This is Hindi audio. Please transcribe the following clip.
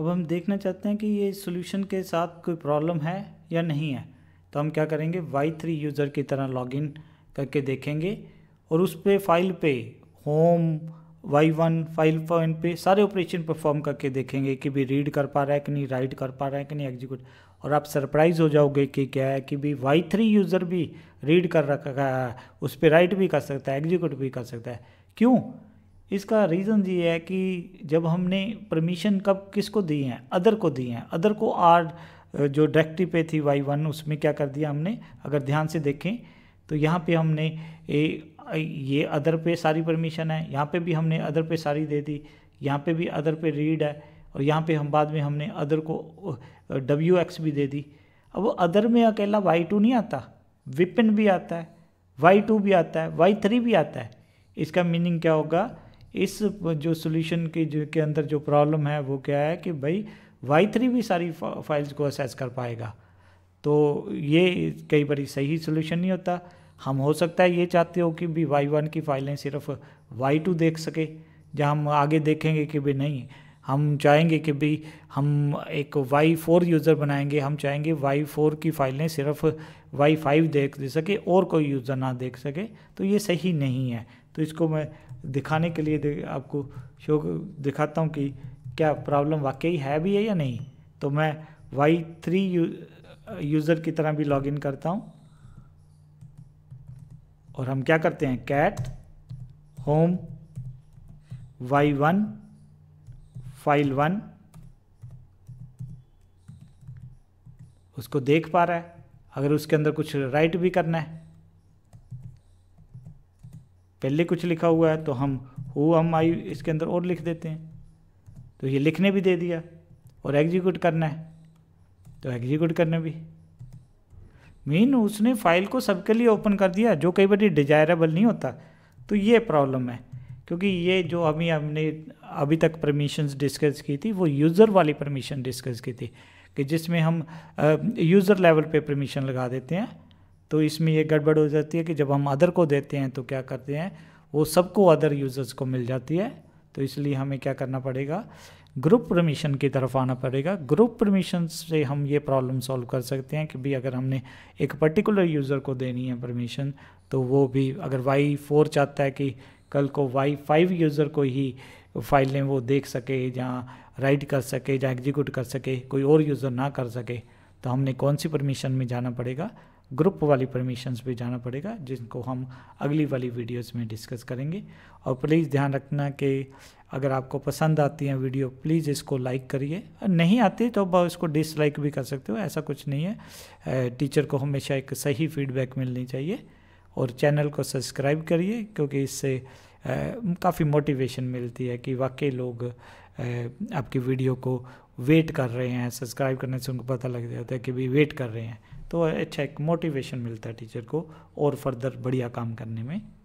अब हम देखना चाहते हैं कि ये सोल्यूशन के साथ कोई प्रॉब्लम है या नहीं है तो हम क्या करेंगे वाई थ्री यूज़र की तरह लॉगिन करके देखेंगे और उस पर फाइल पे home Y one file point पे सारे ऑपरेशन परफॉर्म करके देखेंगे कि भी रीड कर पा रहा है कि नहीं राइट कर पा रहा है कि नहीं एग्जीक्यूट और आप सरप्राइज हो जाओगे कि क्या है कि भी वाई थ्री यूज़र भी रीड कर रखा है उस पर राइट भी कर सकता है एग्जीक्यूट भी कर सकता है क्यों इसका रीज़न ये है कि जब हमने परमिशन कब किसको दी है अदर को दी है अदर को आर जो डायरेक्टिव पे थी वाई वन उसमें क्या कर दिया हमने अगर ध्यान से देखें तो यहाँ पे हमने ए, ये अदर पे सारी परमिशन है यहाँ पे भी हमने अदर पे सारी दे दी यहाँ पे भी अदर पे रीड है और यहाँ पे हम बाद में हमने अदर को डब्ल्यू एक्स भी दे दी अब वो अदर में अकेला वाई टू नहीं आता विपिन भी आता है वाई टू भी आता है वाई थ्री भी आता है इसका मीनिंग क्या होगा इस जो सोल्यूशन के जो के अंदर जो प्रॉब्लम है वो क्या है कि भाई वाई थ्री भी सारी फाइल्स को असेस कर पाएगा तो ये कई बार सही सोल्यूशन नहीं होता हम हो सकता है ये चाहते हो कि भी वाई वन की फाइलें सिर्फ वाई टू देख सके जहाँ हम आगे देखेंगे कि भाई नहीं हम चाहेंगे कि भी हम एक वाई फोर यूज़र बनाएंगे हम चाहेंगे वाई फोर की फाइलें सिर्फ वाई फाइव देख दे सके और कोई यूज़र ना देख सके तो ये सही नहीं है तो इसको मैं दिखाने के लिए आपको शो दिखाता हूँ कि क्या प्रॉब्लम वाकई है भी है या नहीं तो मैं वाई थ्री यूज़र की तरह भी लॉगिन करता हूँ और हम क्या करते हैं cat home Y one file one उसको देख पा रहा है अगर उसके अंदर कुछ राइट भी करना है पहले कुछ लिखा हुआ है तो हम हु हम आई इसके अंदर और लिख देते हैं तो ये लिखने भी दे दिया और एग्जीक्यूट करना है तो एग्जीक्यूट करने भी मीन उसने फाइल को सबके लिए ओपन कर दिया जो कई बार डिजायरेबल नहीं होता तो ये प्रॉब्लम है क्योंकि ये जो अभी हमने अभी तक परमिशंस डिस्कस की थी वो यूज़र वाली परमिशन डिस्कस की थी कि जिसमें हम यूज़र लेवल पे परमिशन लगा देते हैं तो इसमें ये गड़बड़ हो जाती है कि जब हम अदर को देते हैं तो क्या करते हैं वो सबको अदर यूज़र्स को मिल जाती है तो इसलिए हमें क्या करना पड़ेगा ग्रुप परमिशन की तरफ आना पड़ेगा ग्रुप परमिशन से हम ये प्रॉब्लम सॉल्व कर सकते हैं कि भी अगर हमने एक पर्टिकुलर यूज़र को देनी है परमिशन तो वो भी अगर वाई फोर चाहता है कि कल को वाई फाइव यूज़र को ही फाइलें वो देख सके या राइट कर सके या एग्जीक्यूट कर सके कोई और यूज़र ना कर सके तो हमने कौन सी परमिशन में जाना पड़ेगा ग्रुप वाली परमिशंस पे जाना पड़ेगा जिनको हम अगली वाली वीडियोस में डिस्कस करेंगे और प्लीज़ ध्यान रखना कि अगर आपको पसंद आती है वीडियो प्लीज़ इसको लाइक करिए नहीं आती तो आप इसको डिसलाइक भी कर सकते हो ऐसा कुछ नहीं है टीचर को हमेशा एक सही फीडबैक मिलनी चाहिए और चैनल को सब्सक्राइब करिए क्योंकि इससे काफ़ी मोटिवेशन मिलती है कि वाकई लोग आपकी वीडियो को वेट कर रहे हैं सब्सक्राइब करने से उनको पता लग जाता है कि भी वेट कर रहे हैं तो अच्छा एक मोटिवेशन मिलता है टीचर को और फर्दर बढ़िया काम करने में